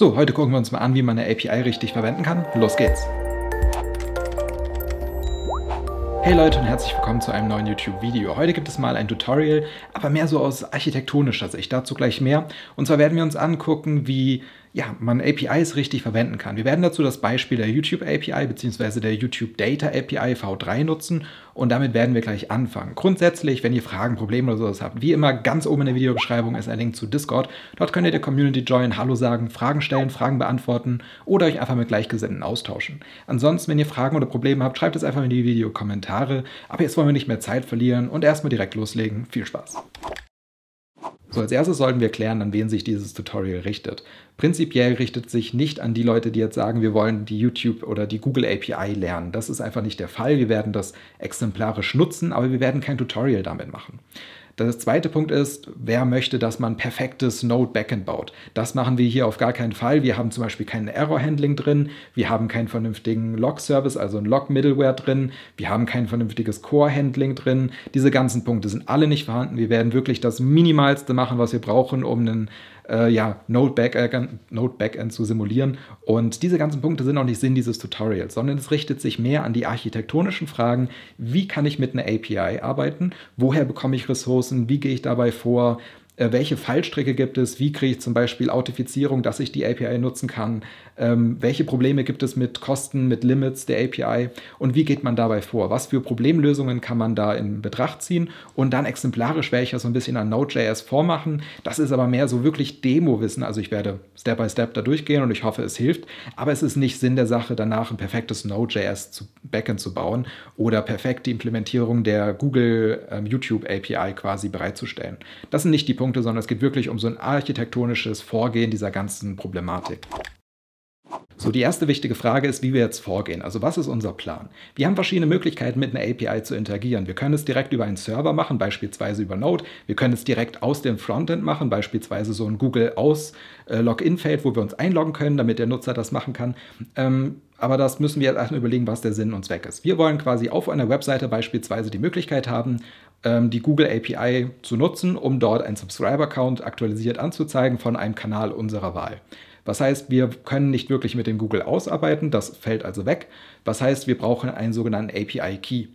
So, heute gucken wir uns mal an, wie man eine API richtig verwenden kann. Los geht's! Hey Leute und herzlich willkommen zu einem neuen YouTube-Video. Heute gibt es mal ein Tutorial, aber mehr so aus architektonischer Sicht. Dazu gleich mehr. Und zwar werden wir uns angucken, wie ja, man APIs richtig verwenden kann. Wir werden dazu das Beispiel der YouTube API bzw. der YouTube Data API V3 nutzen und damit werden wir gleich anfangen. Grundsätzlich, wenn ihr Fragen, Probleme oder sowas habt, wie immer ganz oben in der Videobeschreibung ist ein Link zu Discord. Dort könnt ihr der Community joinen, Hallo sagen, Fragen stellen, Fragen beantworten oder euch einfach mit Gleichgesinnten austauschen. Ansonsten, wenn ihr Fragen oder Probleme habt, schreibt es einfach in die Videokommentare. Aber jetzt wollen wir nicht mehr Zeit verlieren und erstmal direkt loslegen. Viel Spaß! So, als erstes sollten wir klären, an wen sich dieses Tutorial richtet prinzipiell richtet sich nicht an die Leute, die jetzt sagen, wir wollen die YouTube oder die Google API lernen. Das ist einfach nicht der Fall. Wir werden das exemplarisch nutzen, aber wir werden kein Tutorial damit machen. Der zweite Punkt ist, wer möchte, dass man perfektes Node-Backend baut? Das machen wir hier auf gar keinen Fall. Wir haben zum Beispiel kein Error-Handling drin, wir haben keinen vernünftigen Log-Service, also ein Log-Middleware drin, wir haben kein vernünftiges Core-Handling drin. Diese ganzen Punkte sind alle nicht vorhanden. Wir werden wirklich das Minimalste machen, was wir brauchen, um einen äh, ja, Node Backend, äh, Node Backend zu simulieren. Und diese ganzen Punkte sind auch nicht Sinn dieses Tutorials, sondern es richtet sich mehr an die architektonischen Fragen. Wie kann ich mit einer API arbeiten? Woher bekomme ich Ressourcen? Wie gehe ich dabei vor? Äh, welche Fallstricke gibt es, wie kriege ich zum Beispiel Autifizierung, dass ich die API nutzen kann, ähm, welche Probleme gibt es mit Kosten, mit Limits der API und wie geht man dabei vor, was für Problemlösungen kann man da in Betracht ziehen und dann exemplarisch werde ich das so ein bisschen an Node.js vormachen, das ist aber mehr so wirklich Demo-Wissen, also ich werde Step by Step da durchgehen und ich hoffe, es hilft, aber es ist nicht Sinn der Sache, danach ein perfektes Node.js zu, Backend zu bauen oder perfekt die Implementierung der Google ähm, YouTube API quasi bereitzustellen. Das sind nicht die Punkte, Punkte, sondern es geht wirklich um so ein architektonisches Vorgehen dieser ganzen Problematik. So, die erste wichtige Frage ist, wie wir jetzt vorgehen. Also, was ist unser Plan? Wir haben verschiedene Möglichkeiten, mit einer API zu interagieren. Wir können es direkt über einen Server machen, beispielsweise über Node. Wir können es direkt aus dem Frontend machen, beispielsweise so ein Google aus äh, Login-Feld, wo wir uns einloggen können, damit der Nutzer das machen kann. Ähm, aber das müssen wir jetzt erstmal überlegen, was der Sinn und Zweck ist. Wir wollen quasi auf einer Webseite beispielsweise die Möglichkeit haben, ähm, die Google API zu nutzen, um dort einen subscriber account aktualisiert anzuzeigen von einem Kanal unserer Wahl. Was heißt, wir können nicht wirklich mit dem Google ausarbeiten, das fällt also weg. Was heißt, wir brauchen einen sogenannten API-Key.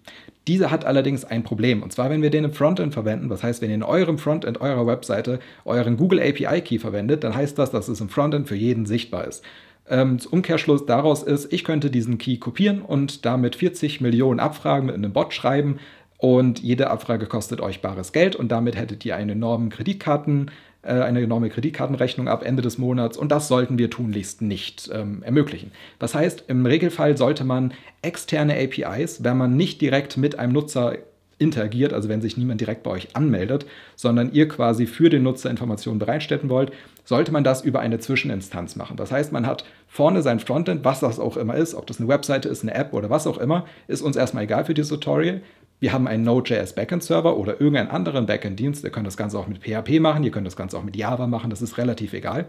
Dieser hat allerdings ein Problem, und zwar wenn wir den im Frontend verwenden, was heißt, wenn ihr in eurem Frontend eurer Webseite euren Google API-Key verwendet, dann heißt das, dass es im Frontend für jeden sichtbar ist. Ähm, Umkehrschluss daraus ist, ich könnte diesen Key kopieren und damit 40 Millionen Abfragen mit einem Bot schreiben, und jede Abfrage kostet euch bares Geld und damit hättet ihr einen enormen Kreditkarten, äh, eine enorme Kreditkartenrechnung ab Ende des Monats und das sollten wir tunlichst nicht ähm, ermöglichen. Das heißt, im Regelfall sollte man externe APIs, wenn man nicht direkt mit einem Nutzer interagiert, also wenn sich niemand direkt bei euch anmeldet, sondern ihr quasi für den Nutzer Informationen bereitstellen wollt, sollte man das über eine Zwischeninstanz machen. Das heißt, man hat vorne sein Frontend, was das auch immer ist, ob das eine Webseite ist, eine App oder was auch immer, ist uns erstmal egal für dieses Tutorial, wir haben einen Node.js Backend-Server oder irgendeinen anderen Backend-Dienst. Ihr könnt das Ganze auch mit PHP machen, ihr könnt das Ganze auch mit Java machen, das ist relativ egal.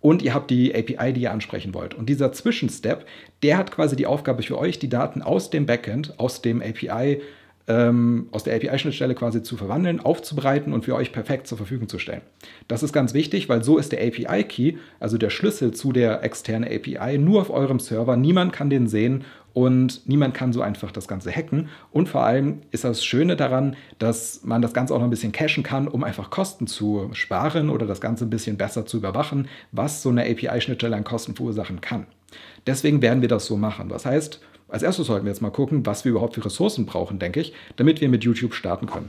Und ihr habt die API, die ihr ansprechen wollt. Und dieser Zwischenstep, der hat quasi die Aufgabe für euch, die Daten aus dem Backend, aus dem API, ähm, aus der API-Schnittstelle quasi zu verwandeln, aufzubereiten und für euch perfekt zur Verfügung zu stellen. Das ist ganz wichtig, weil so ist der API-Key, also der Schlüssel zu der externen API, nur auf eurem Server. Niemand kann den sehen und niemand kann so einfach das Ganze hacken. Und vor allem ist das Schöne daran, dass man das Ganze auch noch ein bisschen cachen kann, um einfach Kosten zu sparen oder das Ganze ein bisschen besser zu überwachen, was so eine API-Schnittstelle an Kosten verursachen kann. Deswegen werden wir das so machen. Was heißt, als erstes sollten wir jetzt mal gucken, was wir überhaupt für Ressourcen brauchen, denke ich, damit wir mit YouTube starten können.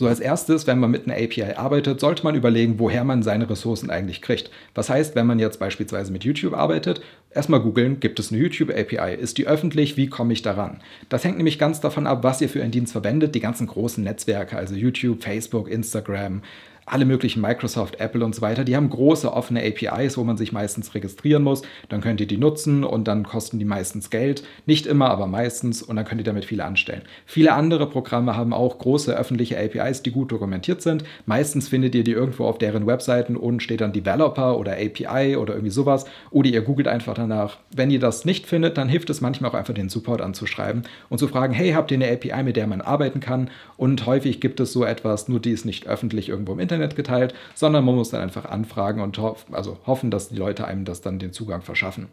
So als erstes, wenn man mit einer API arbeitet, sollte man überlegen, woher man seine Ressourcen eigentlich kriegt. Was heißt, wenn man jetzt beispielsweise mit YouTube arbeitet, erstmal googeln, gibt es eine YouTube API? Ist die öffentlich? Wie komme ich daran? Das hängt nämlich ganz davon ab, was ihr für einen Dienst verwendet. Die ganzen großen Netzwerke, also YouTube, Facebook, Instagram, alle möglichen Microsoft, Apple und so weiter, die haben große offene APIs, wo man sich meistens registrieren muss. Dann könnt ihr die nutzen und dann kosten die meistens Geld. Nicht immer, aber meistens. Und dann könnt ihr damit viel anstellen. Viele andere Programme haben auch große öffentliche APIs, die gut dokumentiert sind. Meistens findet ihr die irgendwo auf deren Webseiten und steht dann Developer oder API oder irgendwie sowas. Oder ihr googelt einfach danach. Wenn ihr das nicht findet, dann hilft es manchmal auch einfach den Support anzuschreiben und zu fragen, hey, habt ihr eine API, mit der man arbeiten kann? Und häufig gibt es so etwas, nur die ist nicht öffentlich irgendwo im Internet Internet geteilt, sondern man muss dann einfach anfragen und hof also hoffen, dass die Leute einem das dann den Zugang verschaffen.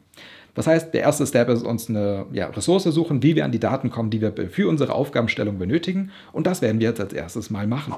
Das heißt, der erste Step ist uns eine ja, Ressource suchen, wie wir an die Daten kommen, die wir für unsere Aufgabenstellung benötigen. Und das werden wir jetzt als erstes mal machen.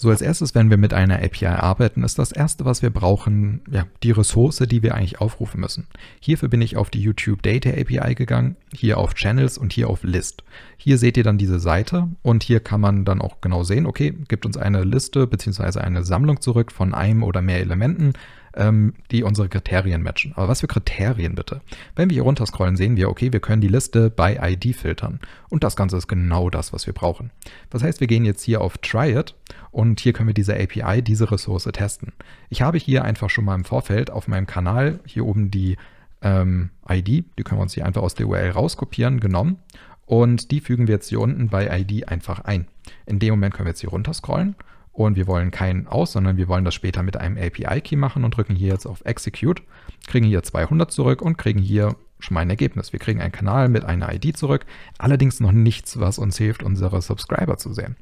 So als erstes, wenn wir mit einer API arbeiten, ist das erste, was wir brauchen, ja, die Ressource, die wir eigentlich aufrufen müssen. Hierfür bin ich auf die YouTube Data API gegangen, hier auf Channels und hier auf List. Hier seht ihr dann diese Seite und hier kann man dann auch genau sehen, okay, gibt uns eine Liste bzw. eine Sammlung zurück von einem oder mehr Elementen ähm, die unsere Kriterien matchen. Aber was für Kriterien bitte? Wenn wir hier runterscrollen, sehen wir, okay, wir können die Liste by ID filtern. Und das Ganze ist genau das, was wir brauchen. Das heißt, wir gehen jetzt hier auf Try It und hier können wir diese API, diese Ressource testen. Ich habe hier einfach schon mal im Vorfeld auf meinem Kanal hier oben die ähm, ID, die können wir uns hier einfach aus der URL rauskopieren, genommen und die fügen wir jetzt hier unten bei ID einfach ein. In dem Moment können wir jetzt hier runterscrollen und wir wollen keinen aus, sondern wir wollen das später mit einem API-Key machen und drücken hier jetzt auf Execute, kriegen hier 200 zurück und kriegen hier schon mal ein Ergebnis. Wir kriegen einen Kanal mit einer ID zurück, allerdings noch nichts, was uns hilft, unsere Subscriber zu sehen.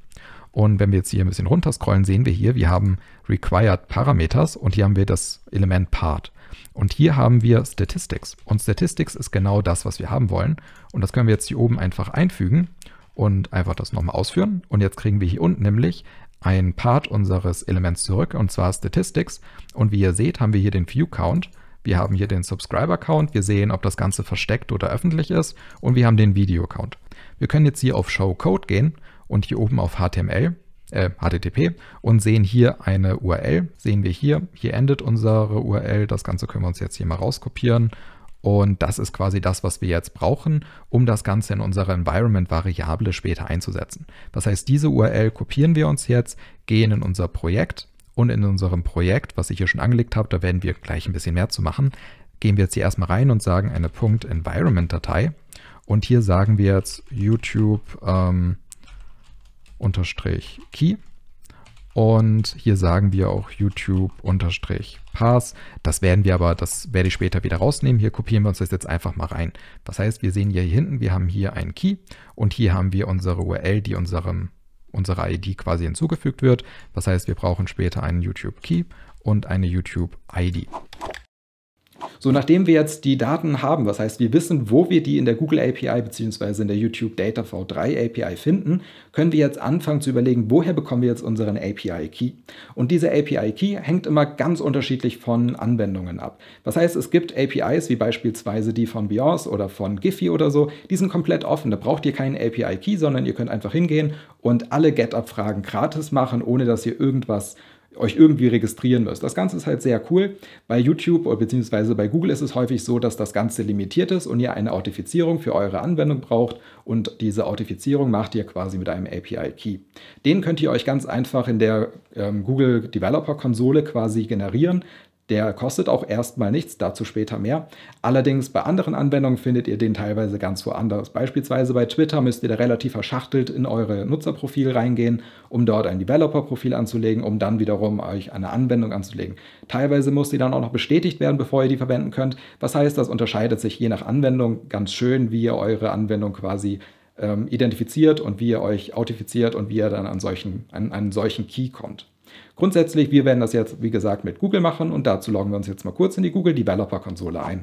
Und wenn wir jetzt hier ein bisschen runterscrollen, sehen wir hier, wir haben Required Parameters und hier haben wir das Element Part. Und hier haben wir Statistics. Und Statistics ist genau das, was wir haben wollen. Und das können wir jetzt hier oben einfach einfügen und einfach das nochmal ausführen. Und jetzt kriegen wir hier unten nämlich ein Part unseres Elements zurück, und zwar Statistics. Und wie ihr seht, haben wir hier den View Count. Wir haben hier den Subscriber Count. Wir sehen, ob das Ganze versteckt oder öffentlich ist. Und wir haben den Video Count. Wir können jetzt hier auf Show Code gehen und hier oben auf HTML, äh, HTTP und sehen hier eine URL. Sehen wir hier. Hier endet unsere URL. Das Ganze können wir uns jetzt hier mal rauskopieren und das ist quasi das, was wir jetzt brauchen, um das Ganze in unsere Environment-Variable später einzusetzen. Das heißt, diese URL kopieren wir uns jetzt, gehen in unser Projekt und in unserem Projekt, was ich hier schon angelegt habe, da werden wir gleich ein bisschen mehr zu machen, gehen wir jetzt hier erstmal rein und sagen eine .environment-Datei und hier sagen wir jetzt YouTube ähm, Key und hier sagen wir auch YouTube-Pass. Das werden wir aber, das werde ich später wieder rausnehmen. Hier kopieren wir uns das jetzt einfach mal rein. Das heißt, wir sehen hier, hier hinten, wir haben hier einen Key und hier haben wir unsere URL, die unserem, unserer ID quasi hinzugefügt wird. Das heißt, wir brauchen später einen YouTube-Key und eine YouTube-ID. So, nachdem wir jetzt die Daten haben, was heißt, wir wissen, wo wir die in der Google API bzw. in der YouTube Data V3 API finden, können wir jetzt anfangen zu überlegen, woher bekommen wir jetzt unseren API Key? Und dieser API Key hängt immer ganz unterschiedlich von Anwendungen ab. Das heißt, es gibt APIs wie beispielsweise die von Beyonce oder von Giphy oder so, die sind komplett offen. Da braucht ihr keinen API Key, sondern ihr könnt einfach hingehen und alle GetUp-Fragen gratis machen, ohne dass ihr irgendwas euch irgendwie registrieren müsst. Das Ganze ist halt sehr cool. Bei YouTube bzw. bei Google ist es häufig so, dass das Ganze limitiert ist und ihr eine Authentifizierung für eure Anwendung braucht und diese Authentifizierung macht ihr quasi mit einem API-Key. Den könnt ihr euch ganz einfach in der ähm, Google Developer Konsole quasi generieren. Der kostet auch erstmal nichts, dazu später mehr. Allerdings bei anderen Anwendungen findet ihr den teilweise ganz woanders. Beispielsweise bei Twitter müsst ihr da relativ verschachtelt in eure Nutzerprofil reingehen, um dort ein Developer-Profil anzulegen, um dann wiederum euch eine Anwendung anzulegen. Teilweise muss sie dann auch noch bestätigt werden, bevor ihr die verwenden könnt. Was heißt, das unterscheidet sich je nach Anwendung ganz schön, wie ihr eure Anwendung quasi ähm, identifiziert und wie ihr euch autifiziert und wie ihr dann an, solchen, an einen solchen Key kommt. Grundsätzlich, wir werden das jetzt, wie gesagt, mit Google machen und dazu loggen wir uns jetzt mal kurz in die Google Developer Konsole ein.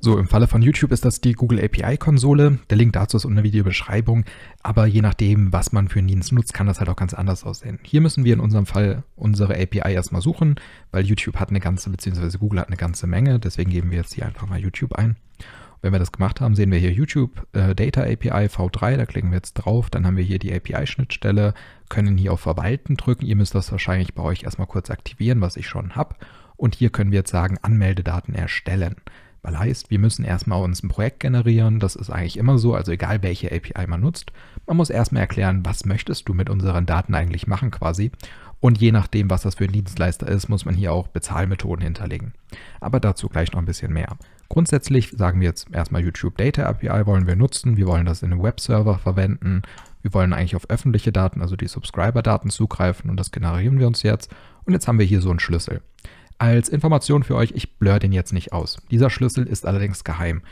So, im Falle von YouTube ist das die Google API-Konsole. Der Link dazu ist unten in der Videobeschreibung. Aber je nachdem, was man für einen Dienst nutzt, kann das halt auch ganz anders aussehen. Hier müssen wir in unserem Fall unsere API erstmal suchen, weil YouTube hat eine ganze, beziehungsweise Google hat eine ganze Menge. Deswegen geben wir jetzt hier einfach mal YouTube ein. Wenn wir das gemacht haben, sehen wir hier YouTube äh, Data API V3, da klicken wir jetzt drauf, dann haben wir hier die API-Schnittstelle, können hier auf Verwalten drücken, ihr müsst das wahrscheinlich bei euch erstmal kurz aktivieren, was ich schon habe und hier können wir jetzt sagen, Anmeldedaten erstellen. Weil heißt, wir müssen erstmal uns ein Projekt generieren, das ist eigentlich immer so, also egal welche API man nutzt, man muss erstmal erklären, was möchtest du mit unseren Daten eigentlich machen quasi und je nachdem, was das für ein Dienstleister ist, muss man hier auch Bezahlmethoden hinterlegen. Aber dazu gleich noch ein bisschen mehr. Grundsätzlich sagen wir jetzt erstmal YouTube Data API wollen wir nutzen, wir wollen das in einem Webserver verwenden, wir wollen eigentlich auf öffentliche Daten, also die Subscriber-Daten zugreifen und das generieren wir uns jetzt. Und jetzt haben wir hier so einen Schlüssel. Als Information für euch, ich blur den jetzt nicht aus. Dieser Schlüssel ist allerdings geheim.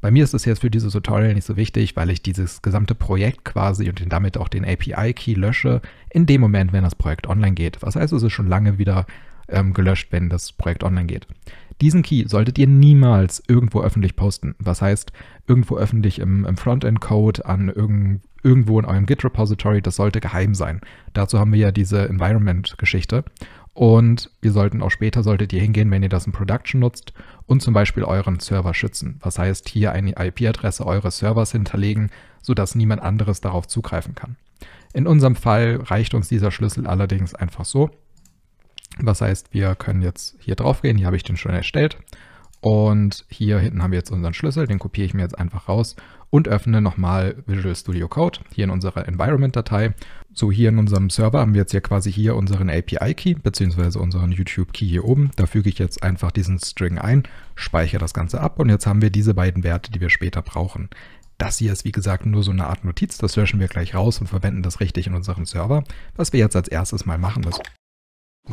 Bei mir ist es jetzt für dieses Tutorial nicht so wichtig, weil ich dieses gesamte Projekt quasi und damit auch den API-Key lösche, in dem Moment, wenn das Projekt online geht. Was heißt, es ist schon lange wieder ähm, gelöscht, wenn das Projekt online geht. Diesen Key solltet ihr niemals irgendwo öffentlich posten. Was heißt, irgendwo öffentlich im, im Frontend-Code, an irgend, irgendwo in eurem Git-Repository, das sollte geheim sein. Dazu haben wir ja diese Environment-Geschichte. Und wir sollten auch später, solltet ihr hingehen, wenn ihr das in Production nutzt und zum Beispiel euren Server schützen. Was heißt, hier eine IP-Adresse eures Servers hinterlegen, sodass niemand anderes darauf zugreifen kann. In unserem Fall reicht uns dieser Schlüssel allerdings einfach so. Was heißt, wir können jetzt hier drauf gehen. Hier habe ich den schon erstellt. Und hier hinten haben wir jetzt unseren Schlüssel. Den kopiere ich mir jetzt einfach raus und öffne nochmal Visual Studio Code hier in unserer Environment-Datei. So hier in unserem Server haben wir jetzt hier quasi hier unseren API-Key beziehungsweise unseren YouTube-Key hier oben. Da füge ich jetzt einfach diesen String ein, speichere das Ganze ab und jetzt haben wir diese beiden Werte, die wir später brauchen. Das hier ist wie gesagt nur so eine Art Notiz, das löschen wir gleich raus und verwenden das richtig in unserem Server. Was wir jetzt als erstes mal machen ist,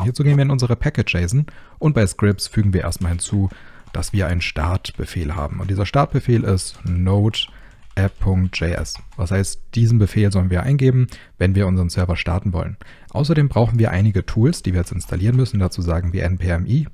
Hierzu gehen wir in unsere Package-JSON und bei Scripts fügen wir erstmal hinzu, dass wir einen Startbefehl haben. Und dieser Startbefehl ist node app.js. Was heißt, diesen Befehl sollen wir eingeben, wenn wir unseren Server starten wollen. Außerdem brauchen wir einige Tools, die wir jetzt installieren müssen. Dazu sagen wir npmi.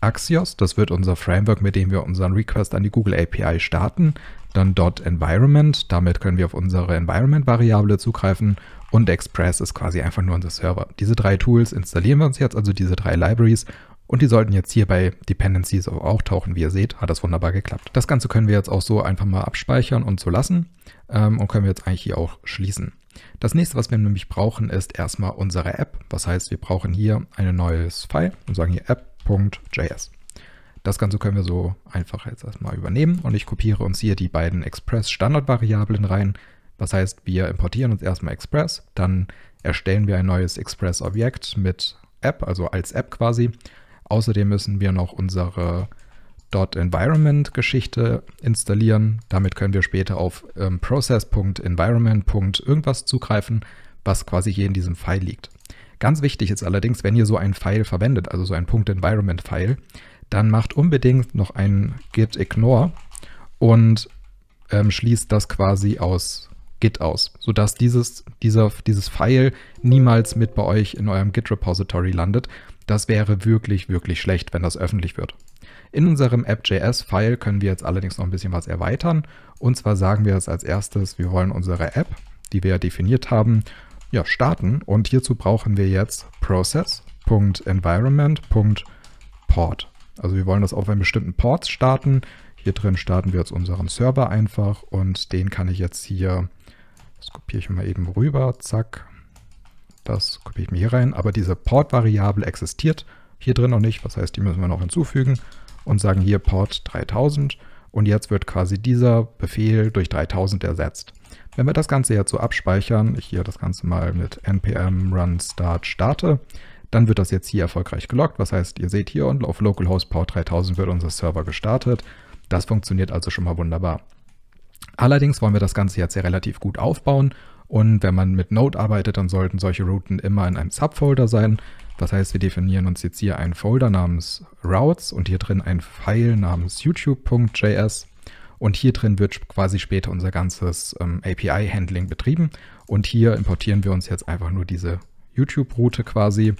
Axios, das wird unser Framework, mit dem wir unseren Request an die Google API starten. Dann Environment, damit können wir auf unsere Environment-Variable zugreifen. Und Express ist quasi einfach nur unser Server. Diese drei Tools installieren wir uns jetzt, also diese drei Libraries. Und die sollten jetzt hier bei Dependencies auch tauchen. Wie ihr seht, hat das wunderbar geklappt. Das Ganze können wir jetzt auch so einfach mal abspeichern und so lassen. Ähm, und können wir jetzt eigentlich hier auch schließen. Das nächste, was wir nämlich brauchen, ist erstmal unsere App. Was heißt, wir brauchen hier ein neues File und sagen hier app Express.js. Das Ganze können wir so einfach jetzt erstmal übernehmen und ich kopiere uns hier die beiden Express-Standardvariablen rein. Das heißt, wir importieren uns erstmal Express, dann erstellen wir ein neues Express-Objekt mit App, also als App quasi. Außerdem müssen wir noch unsere .environment-Geschichte installieren. Damit können wir später auf ähm, process.environment.irgendwas zugreifen, was quasi hier in diesem File liegt. Ganz wichtig ist allerdings, wenn ihr so ein File verwendet, also so einen Punkt-Environment-File, dann macht unbedingt noch ein git-ignore und ähm, schließt das quasi aus Git aus, sodass dieses, dieser, dieses File niemals mit bei euch in eurem Git-Repository landet. Das wäre wirklich, wirklich schlecht, wenn das öffentlich wird. In unserem App.js-File können wir jetzt allerdings noch ein bisschen was erweitern. Und zwar sagen wir jetzt als erstes, wir wollen unsere App, die wir definiert haben, ja, starten. Und hierzu brauchen wir jetzt process.environment.port. Also wir wollen das auf einen bestimmten Port starten. Hier drin starten wir jetzt unseren Server einfach und den kann ich jetzt hier, das kopiere ich mal eben rüber, zack, das kopiere ich mir hier rein. Aber diese Port-Variable existiert hier drin noch nicht, was heißt, die müssen wir noch hinzufügen und sagen hier Port 3000 und jetzt wird quasi dieser Befehl durch 3000 ersetzt. Wenn wir das Ganze jetzt so abspeichern, ich hier das Ganze mal mit npm run start starte, dann wird das jetzt hier erfolgreich gelockt. Was heißt, ihr seht hier und auf localhost power 3000 wird unser Server gestartet. Das funktioniert also schon mal wunderbar. Allerdings wollen wir das Ganze jetzt ja relativ gut aufbauen und wenn man mit Node arbeitet, dann sollten solche Routen immer in einem Subfolder sein. Das heißt, wir definieren uns jetzt hier einen Folder namens Routes und hier drin ein File namens youtube.js und hier drin wird quasi später unser ganzes ähm, API-Handling betrieben. Und hier importieren wir uns jetzt einfach nur diese YouTube-Route quasi.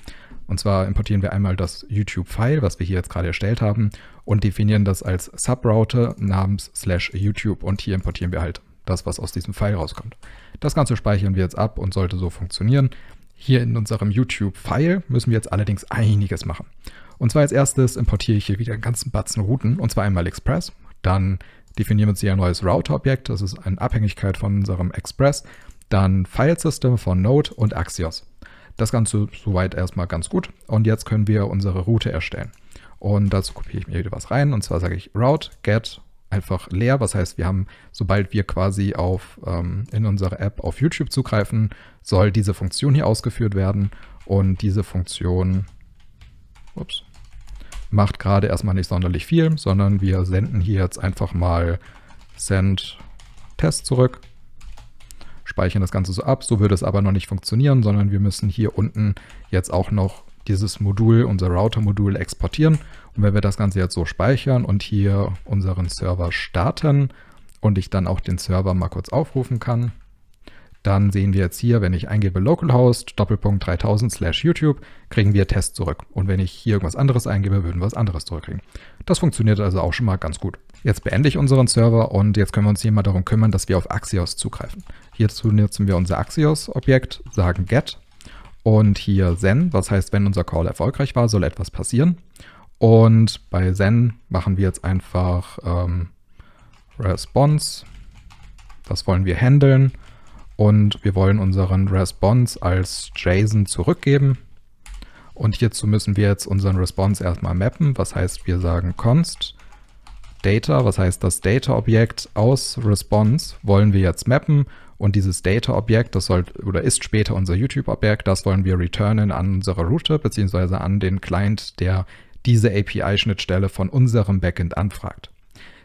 Und zwar importieren wir einmal das YouTube-File, was wir hier jetzt gerade erstellt haben, und definieren das als Subroute namens slash YouTube. Und hier importieren wir halt das, was aus diesem File rauskommt. Das Ganze speichern wir jetzt ab und sollte so funktionieren. Hier in unserem YouTube-File müssen wir jetzt allerdings einiges machen. Und zwar als erstes importiere ich hier wieder einen ganzen Batzen Routen, und zwar einmal Express, dann definieren wir jetzt hier ein neues router objekt Das ist eine Abhängigkeit von unserem Express. Dann Filesystem von Node und Axios. Das Ganze soweit erstmal ganz gut. Und jetzt können wir unsere Route erstellen. Und dazu kopiere ich mir wieder was rein. Und zwar sage ich route get einfach leer. Was heißt, wir haben, sobald wir quasi auf, ähm, in unsere App auf YouTube zugreifen, soll diese Funktion hier ausgeführt werden. Und diese Funktion, ups, macht gerade erstmal nicht sonderlich viel, sondern wir senden hier jetzt einfach mal send Test zurück, speichern das Ganze so ab. So würde es aber noch nicht funktionieren, sondern wir müssen hier unten jetzt auch noch dieses Modul, unser Router-Modul exportieren. Und wenn wir das Ganze jetzt so speichern und hier unseren Server starten und ich dann auch den Server mal kurz aufrufen kann, dann sehen wir jetzt hier, wenn ich eingebe localhost doppelpunkt 3000 slash YouTube, kriegen wir Test zurück. Und wenn ich hier irgendwas anderes eingebe, würden wir was anderes zurückkriegen. Das funktioniert also auch schon mal ganz gut. Jetzt beende ich unseren Server und jetzt können wir uns hier mal darum kümmern, dass wir auf Axios zugreifen. Hierzu nutzen wir unser Axios-Objekt, sagen get und hier send, was heißt, wenn unser Call erfolgreich war, soll etwas passieren. Und bei send machen wir jetzt einfach ähm, response, das wollen wir handeln und wir wollen unseren Response als JSON zurückgeben. Und hierzu müssen wir jetzt unseren Response erstmal mappen, was heißt, wir sagen const data, was heißt das Data-Objekt aus Response wollen wir jetzt mappen und dieses Data-Objekt, das soll oder ist später unser YouTube-Objekt, das wollen wir returnen an unsere Route bzw. an den Client, der diese API-Schnittstelle von unserem Backend anfragt.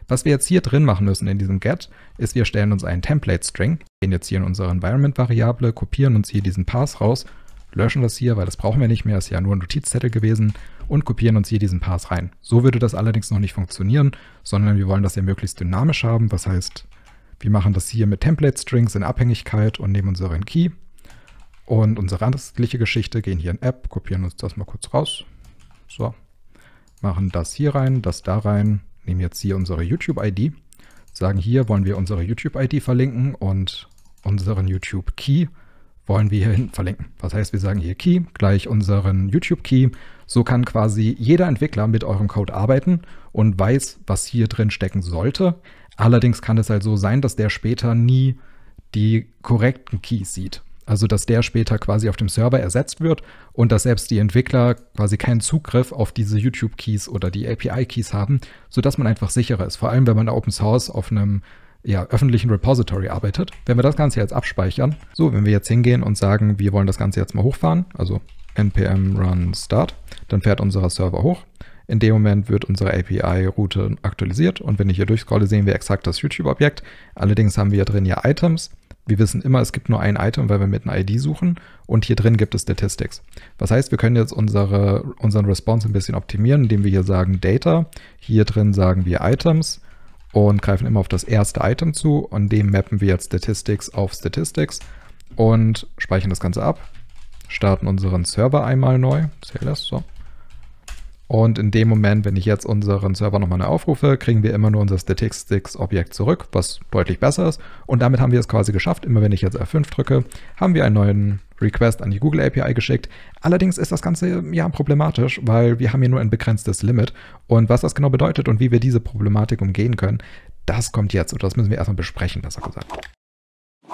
Was wir jetzt hier drin machen müssen in diesem Get, ist, wir stellen uns einen Template-String, gehen jetzt hier in unsere Environment-Variable, kopieren uns hier diesen Pass raus, löschen das hier, weil das brauchen wir nicht mehr, ist ja nur ein Notizzettel gewesen und kopieren uns hier diesen Pass rein. So würde das allerdings noch nicht funktionieren, sondern wir wollen das ja möglichst dynamisch haben, was heißt, wir machen das hier mit Template-Strings in Abhängigkeit und nehmen unseren Key und unsere restliche Geschichte, gehen hier in App, kopieren uns das mal kurz raus, so, machen das hier rein, das da rein, nehmen jetzt hier unsere YouTube-ID, sagen hier wollen wir unsere YouTube-ID verlinken und unseren YouTube-Key wollen wir hier hinten verlinken. Das heißt, wir sagen hier Key gleich unseren YouTube-Key. So kann quasi jeder Entwickler mit eurem Code arbeiten und weiß, was hier drin stecken sollte. Allerdings kann es halt so sein, dass der später nie die korrekten Keys sieht. Also, dass der später quasi auf dem Server ersetzt wird und dass selbst die Entwickler quasi keinen Zugriff auf diese YouTube-Keys oder die API-Keys haben, sodass man einfach sicherer ist. Vor allem, wenn man Open Source auf einem ja, öffentlichen Repository arbeitet. Wenn wir das Ganze jetzt abspeichern, so, wenn wir jetzt hingehen und sagen, wir wollen das Ganze jetzt mal hochfahren, also npm run start, dann fährt unser Server hoch. In dem Moment wird unsere API-Route aktualisiert und wenn ich hier durchscrolle, sehen wir exakt das YouTube-Objekt. Allerdings haben wir hier drin ja Items wir wissen immer, es gibt nur ein Item, weil wir mit einer ID suchen und hier drin gibt es Statistics. Was heißt, wir können jetzt unsere, unseren Response ein bisschen optimieren, indem wir hier sagen Data, hier drin sagen wir Items und greifen immer auf das erste Item zu und dem mappen wir jetzt Statistics auf Statistics und speichern das Ganze ab, starten unseren Server einmal neu, das, so. Und in dem Moment, wenn ich jetzt unseren Server nochmal neu aufrufe, kriegen wir immer nur unser Statistics-Objekt zurück, was deutlich besser ist. Und damit haben wir es quasi geschafft. Immer wenn ich jetzt F5 drücke, haben wir einen neuen Request an die Google API geschickt. Allerdings ist das Ganze ja problematisch, weil wir haben hier nur ein begrenztes Limit. Und was das genau bedeutet und wie wir diese Problematik umgehen können, das kommt jetzt. Und das müssen wir erstmal besprechen, besser gesagt.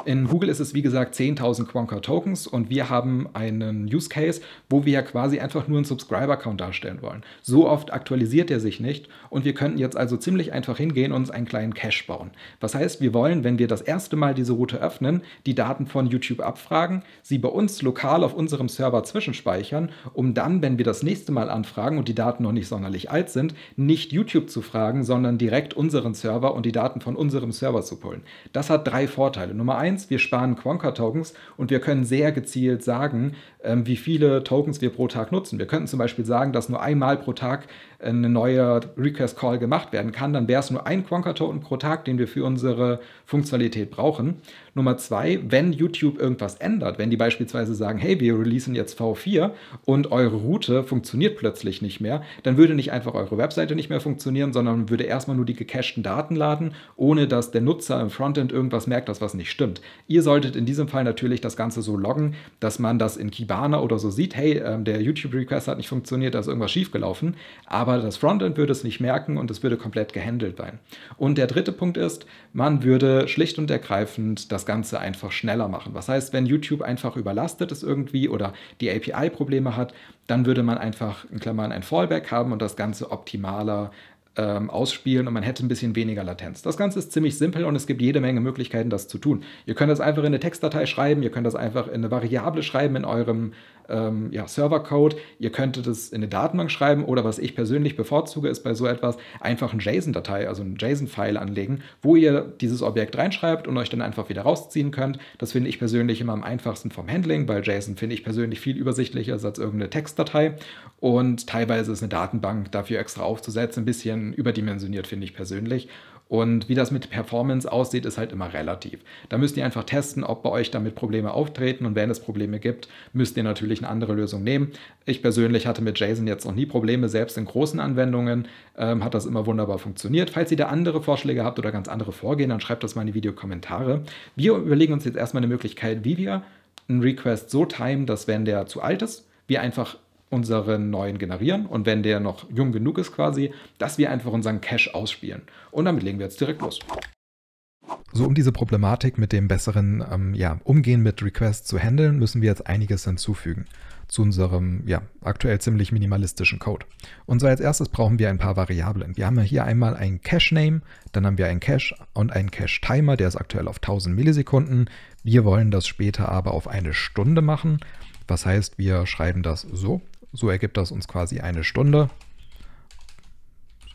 In Google ist es wie gesagt 10.000 Quonker Tokens und wir haben einen Use Case, wo wir ja quasi einfach nur einen Subscriber Account darstellen wollen. So oft aktualisiert er sich nicht und wir könnten jetzt also ziemlich einfach hingehen und uns einen kleinen Cache bauen. Was heißt, wir wollen, wenn wir das erste Mal diese Route öffnen, die Daten von YouTube abfragen, sie bei uns lokal auf unserem Server zwischenspeichern, um dann, wenn wir das nächste Mal anfragen und die Daten noch nicht sonderlich alt sind, nicht YouTube zu fragen, sondern direkt unseren Server und die Daten von unserem Server zu pullen. Das hat drei Vorteile. Nummer eins 1, wir sparen Quonka-Tokens und wir können sehr gezielt sagen, ähm, wie viele Tokens wir pro Tag nutzen. Wir könnten zum Beispiel sagen, dass nur einmal pro Tag äh, ein neuer Request-Call gemacht werden kann. Dann wäre es nur ein Quonka-Token pro Tag, den wir für unsere Funktionalität brauchen. Nummer zwei, wenn YouTube irgendwas ändert, wenn die beispielsweise sagen, hey, wir releasen jetzt V4 und eure Route funktioniert plötzlich nicht mehr, dann würde nicht einfach eure Webseite nicht mehr funktionieren, sondern würde erstmal nur die gecachten Daten laden, ohne dass der Nutzer im Frontend irgendwas merkt, dass was nicht stimmt ihr solltet in diesem Fall natürlich das Ganze so loggen, dass man das in Kibana oder so sieht, hey, ähm, der YouTube-Request hat nicht funktioniert, da ist irgendwas schiefgelaufen, aber das Frontend würde es nicht merken und es würde komplett gehandelt sein. Und der dritte Punkt ist, man würde schlicht und ergreifend das Ganze einfach schneller machen. Was heißt, wenn YouTube einfach überlastet ist irgendwie oder die API Probleme hat, dann würde man einfach in Klammern ein Fallback haben und das Ganze optimaler ähm, ausspielen und man hätte ein bisschen weniger Latenz. Das Ganze ist ziemlich simpel und es gibt jede Menge Möglichkeiten, das zu tun. Ihr könnt das einfach in eine Textdatei schreiben, ihr könnt das einfach in eine Variable schreiben in eurem ähm, ja, Servercode. Ihr könntet es in eine Datenbank schreiben oder was ich persönlich bevorzuge, ist bei so etwas einfach ein JSON-Datei, also ein JSON-File anlegen, wo ihr dieses Objekt reinschreibt und euch dann einfach wieder rausziehen könnt. Das finde ich persönlich immer am einfachsten vom Handling, weil JSON finde ich persönlich viel übersichtlicher als irgendeine Textdatei. Und teilweise ist eine Datenbank dafür extra aufzusetzen ein bisschen überdimensioniert, finde ich persönlich. Und wie das mit Performance aussieht, ist halt immer relativ. Da müsst ihr einfach testen, ob bei euch damit Probleme auftreten. Und wenn es Probleme gibt, müsst ihr natürlich eine andere Lösung nehmen. Ich persönlich hatte mit JSON jetzt noch nie Probleme, selbst in großen Anwendungen ähm, hat das immer wunderbar funktioniert. Falls ihr da andere Vorschläge habt oder ganz andere Vorgehen, dann schreibt das mal in die Videokommentare. Wir überlegen uns jetzt erstmal eine Möglichkeit, wie wir einen Request so timen, dass wenn der zu alt ist, wir einfach unseren neuen generieren und wenn der noch jung genug ist quasi, dass wir einfach unseren Cache ausspielen. Und damit legen wir jetzt direkt los. So, um diese Problematik mit dem besseren ähm, ja, Umgehen mit Requests zu handeln, müssen wir jetzt einiges hinzufügen zu unserem ja, aktuell ziemlich minimalistischen Code. Und so als erstes brauchen wir ein paar Variablen. Wir haben hier einmal ein Cache-Name, dann haben wir ein Cache und ein Cache-Timer, der ist aktuell auf 1000 Millisekunden. Wir wollen das später aber auf eine Stunde machen. Was heißt, wir schreiben das so. So ergibt das uns quasi eine Stunde.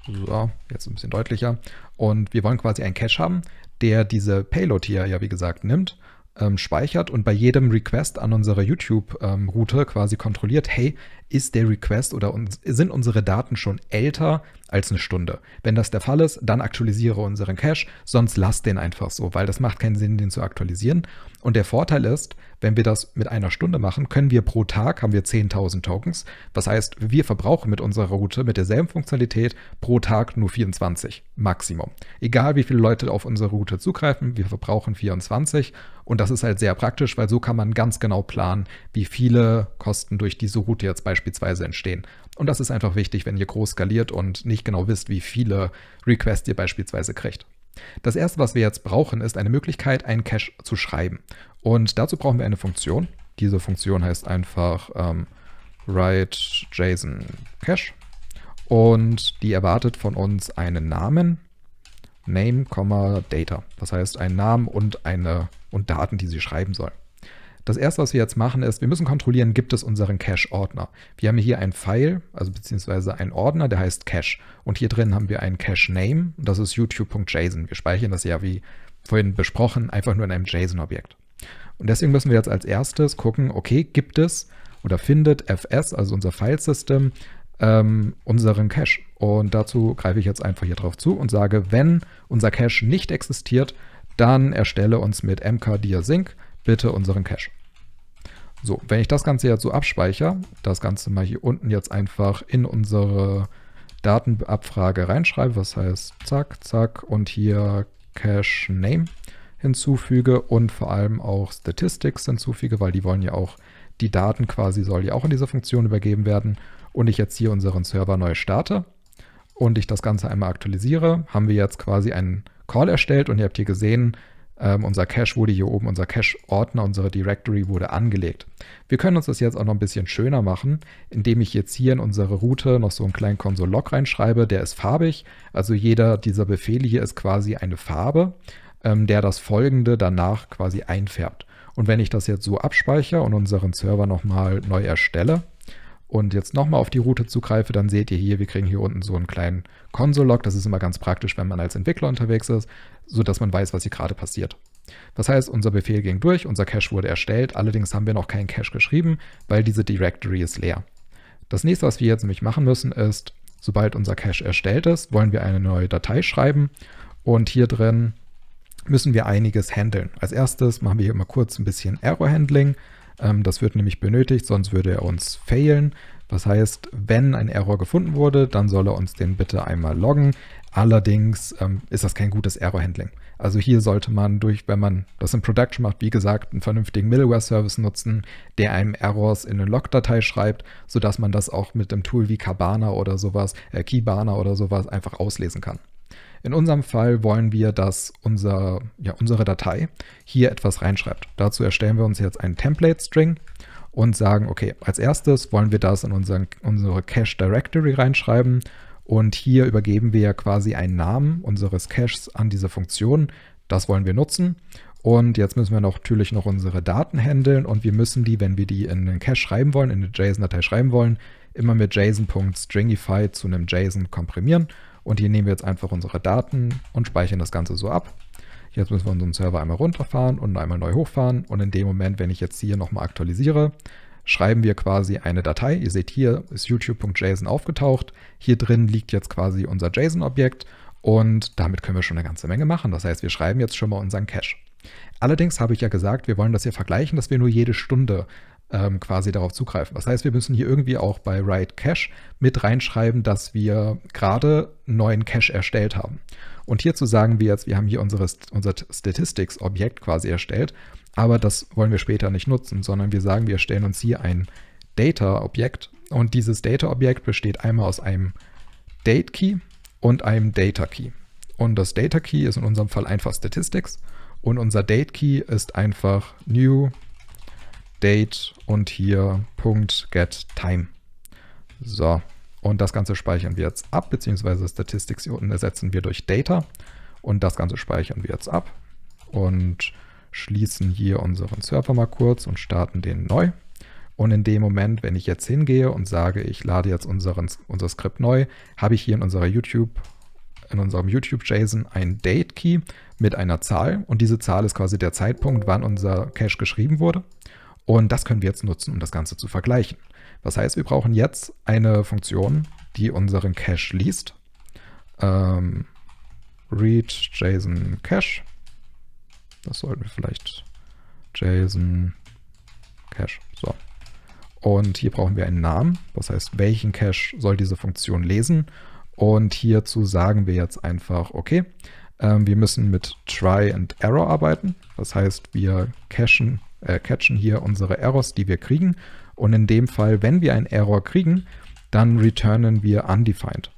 So, jetzt ein bisschen deutlicher. Und wir wollen quasi einen Cache haben, der diese Payload hier ja wie gesagt nimmt, ähm, speichert und bei jedem Request an unsere YouTube-Route ähm, quasi kontrolliert, hey, ist der Request oder uns, sind unsere Daten schon älter als eine Stunde. Wenn das der Fall ist, dann aktualisiere unseren Cache, sonst lass den einfach so, weil das macht keinen Sinn, den zu aktualisieren. Und der Vorteil ist, wenn wir das mit einer Stunde machen, können wir pro Tag, haben wir 10.000 Tokens. Das heißt, wir verbrauchen mit unserer Route, mit derselben Funktionalität, pro Tag nur 24 Maximum. Egal wie viele Leute auf unsere Route zugreifen, wir verbrauchen 24 und das ist halt sehr praktisch, weil so kann man ganz genau planen, wie viele Kosten durch diese Route jetzt beispielsweise beispielsweise entstehen. Und das ist einfach wichtig, wenn ihr groß skaliert und nicht genau wisst, wie viele Requests ihr beispielsweise kriegt. Das erste, was wir jetzt brauchen, ist eine Möglichkeit, einen Cache zu schreiben. Und dazu brauchen wir eine Funktion. Diese Funktion heißt einfach ähm, write JSON Cache. Und die erwartet von uns einen Namen, Name, Data. Das heißt, einen Namen und eine und Daten, die sie schreiben sollen. Das erste, was wir jetzt machen, ist, wir müssen kontrollieren, gibt es unseren Cache-Ordner. Wir haben hier einen File, also beziehungsweise einen Ordner, der heißt Cache. Und hier drin haben wir einen Cache-Name, das ist youtube.json. Wir speichern das ja, wie vorhin besprochen, einfach nur in einem JSON-Objekt. Und deswegen müssen wir jetzt als erstes gucken, okay, gibt es oder findet FS, also unser Filesystem, ähm, unseren Cache. Und dazu greife ich jetzt einfach hier drauf zu und sage, wenn unser Cache nicht existiert, dann erstelle uns mit mkdir sync bitte unseren Cache. So, wenn ich das Ganze jetzt so abspeichere, das Ganze mal hier unten jetzt einfach in unsere Datenabfrage reinschreibe, was heißt zack, zack und hier Cache Name hinzufüge und vor allem auch Statistics hinzufüge, weil die wollen ja auch, die Daten quasi soll ja auch in diese Funktion übergeben werden und ich jetzt hier unseren Server neu starte und ich das Ganze einmal aktualisiere, haben wir jetzt quasi einen Call erstellt und ihr habt hier gesehen, ähm, unser Cache wurde hier oben, unser Cache-Ordner, unsere Directory wurde angelegt. Wir können uns das jetzt auch noch ein bisschen schöner machen, indem ich jetzt hier in unsere Route noch so einen kleinen Console-Log reinschreibe. Der ist farbig, also jeder dieser Befehle hier ist quasi eine Farbe, ähm, der das folgende danach quasi einfärbt. Und wenn ich das jetzt so abspeichere und unseren Server nochmal neu erstelle, und jetzt nochmal auf die Route zugreife, dann seht ihr hier, wir kriegen hier unten so einen kleinen Console-Log. Das ist immer ganz praktisch, wenn man als Entwickler unterwegs ist, sodass man weiß, was hier gerade passiert. Das heißt, unser Befehl ging durch, unser Cache wurde erstellt, allerdings haben wir noch keinen Cache geschrieben, weil diese Directory ist leer. Das nächste, was wir jetzt nämlich machen müssen, ist, sobald unser Cache erstellt ist, wollen wir eine neue Datei schreiben und hier drin müssen wir einiges handeln. Als erstes machen wir hier mal kurz ein bisschen Error-Handling, ähm, das wird nämlich benötigt, sonst würde er uns failen. Das heißt, wenn ein Error gefunden wurde, dann soll er uns den bitte einmal loggen. Allerdings ähm, ist das kein gutes Error-Handling. Also hier sollte man durch, wenn man das in Production macht, wie gesagt, einen vernünftigen Middleware-Service nutzen, der einem Errors in eine Log-Datei schreibt, sodass man das auch mit einem Tool wie Kibana oder sowas, äh, Kibana oder sowas einfach auslesen kann. In unserem Fall wollen wir, dass unser, ja, unsere Datei hier etwas reinschreibt. Dazu erstellen wir uns jetzt einen Template-String und sagen, okay, als erstes wollen wir das in unseren, unsere Cache Directory reinschreiben und hier übergeben wir quasi einen Namen unseres Caches an diese Funktion. Das wollen wir nutzen. Und jetzt müssen wir natürlich noch unsere Daten handeln und wir müssen die, wenn wir die in den Cache schreiben wollen, in eine JSON-Datei schreiben wollen, immer mit JSON.stringify zu einem JSON komprimieren und hier nehmen wir jetzt einfach unsere Daten und speichern das Ganze so ab. Jetzt müssen wir unseren Server einmal runterfahren und einmal neu hochfahren. Und in dem Moment, wenn ich jetzt hier nochmal aktualisiere, schreiben wir quasi eine Datei. Ihr seht hier ist youtube.json aufgetaucht. Hier drin liegt jetzt quasi unser JSON-Objekt und damit können wir schon eine ganze Menge machen. Das heißt, wir schreiben jetzt schon mal unseren Cache. Allerdings habe ich ja gesagt, wir wollen das hier vergleichen, dass wir nur jede Stunde ähm, quasi darauf zugreifen. Das heißt, wir müssen hier irgendwie auch bei Write Cache mit reinschreiben, dass wir gerade neuen Cache erstellt haben. Und hierzu sagen wir jetzt, wir haben hier unsere, unser Statistics-Objekt quasi erstellt, aber das wollen wir später nicht nutzen, sondern wir sagen, wir stellen uns hier ein Data-Objekt und dieses Data-Objekt besteht einmal aus einem Date-Key und einem Data-Key. Und das Data-Key ist in unserem Fall einfach Statistics und unser Date-Key ist einfach New Date und hier Punkt Get Time. So, und das Ganze speichern wir jetzt ab, beziehungsweise Statistics hier unten ersetzen wir durch Data und das Ganze speichern wir jetzt ab und schließen hier unseren Server mal kurz und starten den neu. Und in dem Moment, wenn ich jetzt hingehe und sage, ich lade jetzt unseren, unser Skript neu, habe ich hier in unserer YouTube in unserem YouTube-JSON ein Date-Key mit einer Zahl und diese Zahl ist quasi der Zeitpunkt, wann unser Cache geschrieben wurde. Und das können wir jetzt nutzen, um das Ganze zu vergleichen. Das heißt, wir brauchen jetzt eine Funktion, die unseren Cache liest. Ähm, read JSON Cache. Das sollten wir vielleicht JSON Cache. So. Und hier brauchen wir einen Namen. Das heißt, welchen Cache soll diese Funktion lesen? Und hierzu sagen wir jetzt einfach, okay, ähm, wir müssen mit Try and Error arbeiten. Das heißt, wir cachen äh, catchen hier unsere Errors, die wir kriegen. Und in dem Fall, wenn wir einen Error kriegen, dann returnen wir undefined.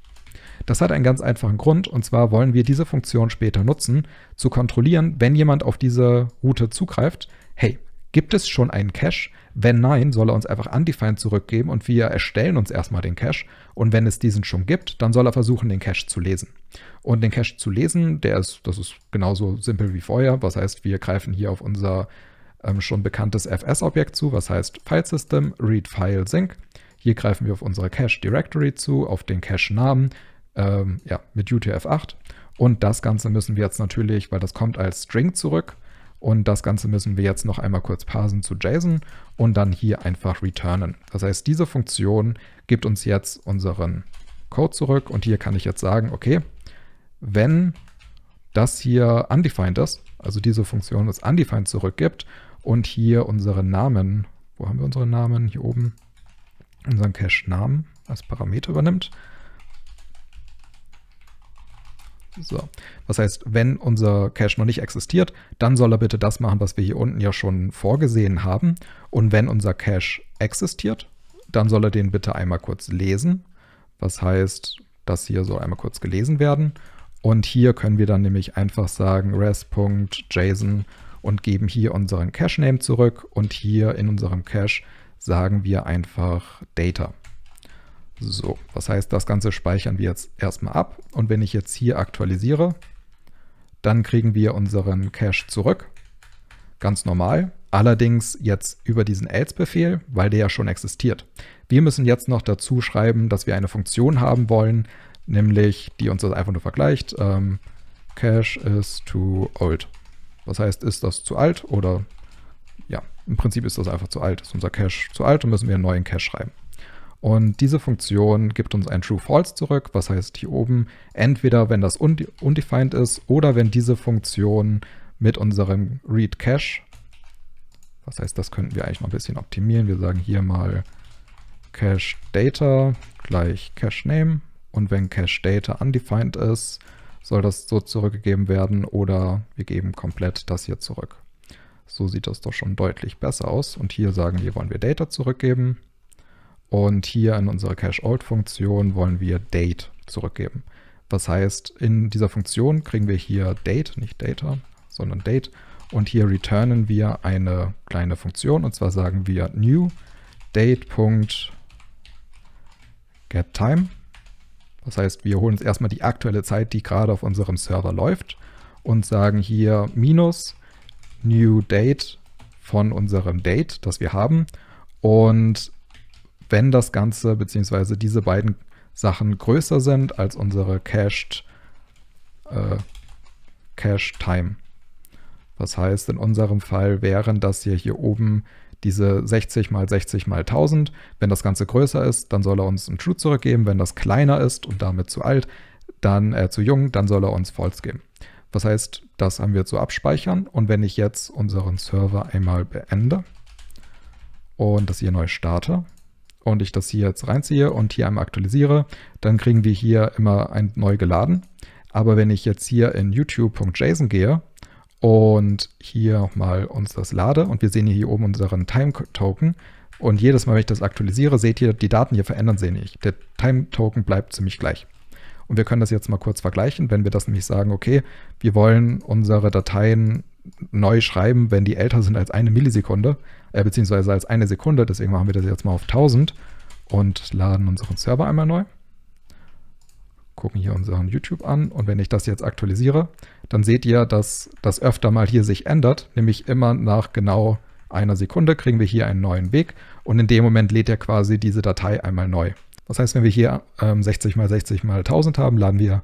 Das hat einen ganz einfachen Grund, und zwar wollen wir diese Funktion später nutzen, zu kontrollieren, wenn jemand auf diese Route zugreift, hey, gibt es schon einen Cache? Wenn nein, soll er uns einfach undefined zurückgeben und wir erstellen uns erstmal den Cache. Und wenn es diesen schon gibt, dann soll er versuchen, den Cache zu lesen. Und den Cache zu lesen, der ist, das ist genauso simpel wie vorher. Was heißt, wir greifen hier auf unser ähm, schon bekanntes FS-Objekt zu, was heißt File System, Read File Sync. Hier greifen wir auf unsere Cache Directory zu, auf den Cache-Namen, ähm, ja, mit UTF-8. Und das Ganze müssen wir jetzt natürlich, weil das kommt als String zurück, und das Ganze müssen wir jetzt noch einmal kurz parsen zu JSON und dann hier einfach returnen. Das heißt, diese Funktion gibt uns jetzt unseren Code zurück und hier kann ich jetzt sagen, okay, wenn das hier undefined ist, also diese Funktion ist undefined zurückgibt und hier unseren Namen. Wo haben wir unseren Namen? Hier oben. Unseren Cache-Namen als Parameter übernimmt. So. Das heißt, wenn unser Cache noch nicht existiert, dann soll er bitte das machen, was wir hier unten ja schon vorgesehen haben. Und wenn unser Cache existiert, dann soll er den bitte einmal kurz lesen. Was heißt, das hier soll einmal kurz gelesen werden. Und hier können wir dann nämlich einfach sagen, res.json und geben hier unseren Cache-Name zurück und hier in unserem Cache sagen wir einfach Data. So, das heißt, das Ganze speichern wir jetzt erstmal ab und wenn ich jetzt hier aktualisiere, dann kriegen wir unseren Cache zurück. Ganz normal, allerdings jetzt über diesen else-Befehl, weil der ja schon existiert. Wir müssen jetzt noch dazu schreiben, dass wir eine Funktion haben wollen, nämlich die uns das einfach nur vergleicht. Ähm, Cache is too old. Das heißt, ist das zu alt oder ja, im Prinzip ist das einfach zu alt, ist unser Cache zu alt und müssen wir einen neuen Cache schreiben. Und diese Funktion gibt uns ein True-False zurück, was heißt hier oben, entweder wenn das undefined ist oder wenn diese Funktion mit unserem Read-Cache, was heißt, das könnten wir eigentlich noch ein bisschen optimieren. Wir sagen hier mal Cache-Data gleich Cache-Name und wenn Cache-Data undefined ist, soll das so zurückgegeben werden oder wir geben komplett das hier zurück. So sieht das doch schon deutlich besser aus. Und hier sagen wir, wollen wir Data zurückgeben. Und hier in unserer Cache-Out-Funktion wollen wir Date zurückgeben. Das heißt, in dieser Funktion kriegen wir hier Date, nicht Data, sondern Date. Und hier returnen wir eine kleine Funktion. Und zwar sagen wir new date.getTime. Das heißt, wir holen uns erstmal die aktuelle Zeit, die gerade auf unserem Server läuft und sagen hier minus new date von unserem Date, das wir haben. Und wenn das Ganze bzw. diese beiden Sachen größer sind als unsere cached äh, Cache Time. Das heißt, in unserem Fall wären das hier hier oben diese 60 mal 60 mal 1000. Wenn das Ganze größer ist, dann soll er uns einen True zurückgeben. Wenn das kleiner ist und damit zu alt, dann äh, zu jung, dann soll er uns False geben. Das heißt, das haben wir zu abspeichern. Und wenn ich jetzt unseren Server einmal beende und das hier neu starte und ich das hier jetzt reinziehe und hier einmal aktualisiere, dann kriegen wir hier immer ein neu geladen. Aber wenn ich jetzt hier in youtube.json gehe und hier mal uns das lade und wir sehen hier oben unseren Time-Token und jedes Mal, wenn ich das aktualisiere, seht ihr, die Daten hier verändern sich nicht. Der Time-Token bleibt ziemlich gleich. Und wir können das jetzt mal kurz vergleichen, wenn wir das nämlich sagen, okay, wir wollen unsere Dateien neu schreiben, wenn die älter sind als eine Millisekunde, äh, beziehungsweise als eine Sekunde, deswegen machen wir das jetzt mal auf 1000 und laden unseren Server einmal neu gucken hier unseren YouTube an und wenn ich das jetzt aktualisiere, dann seht ihr, dass das öfter mal hier sich ändert, nämlich immer nach genau einer Sekunde kriegen wir hier einen neuen Weg und in dem Moment lädt er quasi diese Datei einmal neu. Das heißt, wenn wir hier ähm, 60 mal 60 mal 1000 haben, laden wir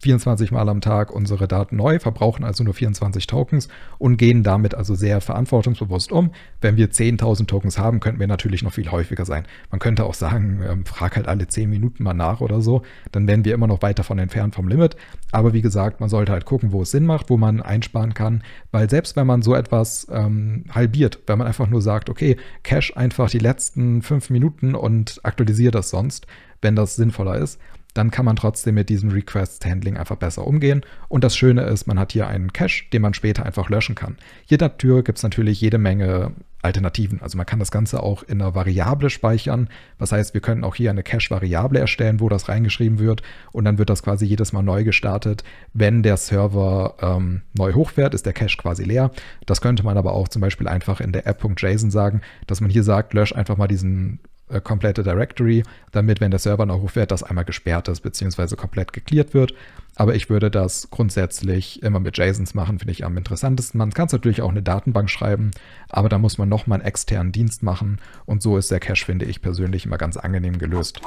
24 Mal am Tag unsere Daten neu, verbrauchen also nur 24 Tokens und gehen damit also sehr verantwortungsbewusst um. Wenn wir 10.000 Tokens haben, könnten wir natürlich noch viel häufiger sein. Man könnte auch sagen, ähm, frag halt alle 10 Minuten mal nach oder so, dann wären wir immer noch weit davon entfernt vom Limit. Aber wie gesagt, man sollte halt gucken, wo es Sinn macht, wo man einsparen kann, weil selbst wenn man so etwas ähm, halbiert, wenn man einfach nur sagt, okay, cash einfach die letzten 5 Minuten und aktualisiere das sonst, wenn das sinnvoller ist, dann kann man trotzdem mit diesem Request-Handling einfach besser umgehen. Und das Schöne ist, man hat hier einen Cache, den man später einfach löschen kann. Jeder Tür gibt es natürlich jede Menge Alternativen. Also man kann das Ganze auch in einer Variable speichern. Was heißt, wir können auch hier eine Cache-Variable erstellen, wo das reingeschrieben wird. Und dann wird das quasi jedes Mal neu gestartet. Wenn der Server ähm, neu hochfährt, ist der Cache quasi leer. Das könnte man aber auch zum Beispiel einfach in der app.json sagen, dass man hier sagt, lösch einfach mal diesen äh, komplette Directory, damit, wenn der Server noch hochfährt, das einmal gesperrt ist, beziehungsweise komplett geklärt wird. Aber ich würde das grundsätzlich immer mit JSONs machen, finde ich am interessantesten. Man kann es natürlich auch eine Datenbank schreiben, aber da muss man nochmal einen externen Dienst machen und so ist der Cache, finde ich persönlich, immer ganz angenehm gelöst.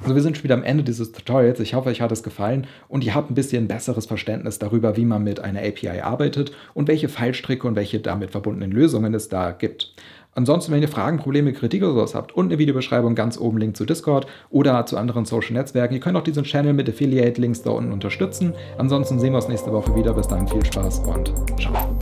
Also wir sind schon wieder am Ende dieses Tutorials. Ich hoffe, euch hat es gefallen und ihr habt ein bisschen besseres Verständnis darüber, wie man mit einer API arbeitet und welche Fallstricke und welche damit verbundenen Lösungen es da gibt. Ansonsten, wenn ihr Fragen, Probleme, Kritik oder sowas habt, unten eine Videobeschreibung, ganz oben Link zu Discord oder zu anderen Social Netzwerken. Ihr könnt auch diesen Channel mit Affiliate-Links da unten unterstützen. Ansonsten sehen wir uns nächste Woche wieder. Bis dahin viel Spaß und ciao.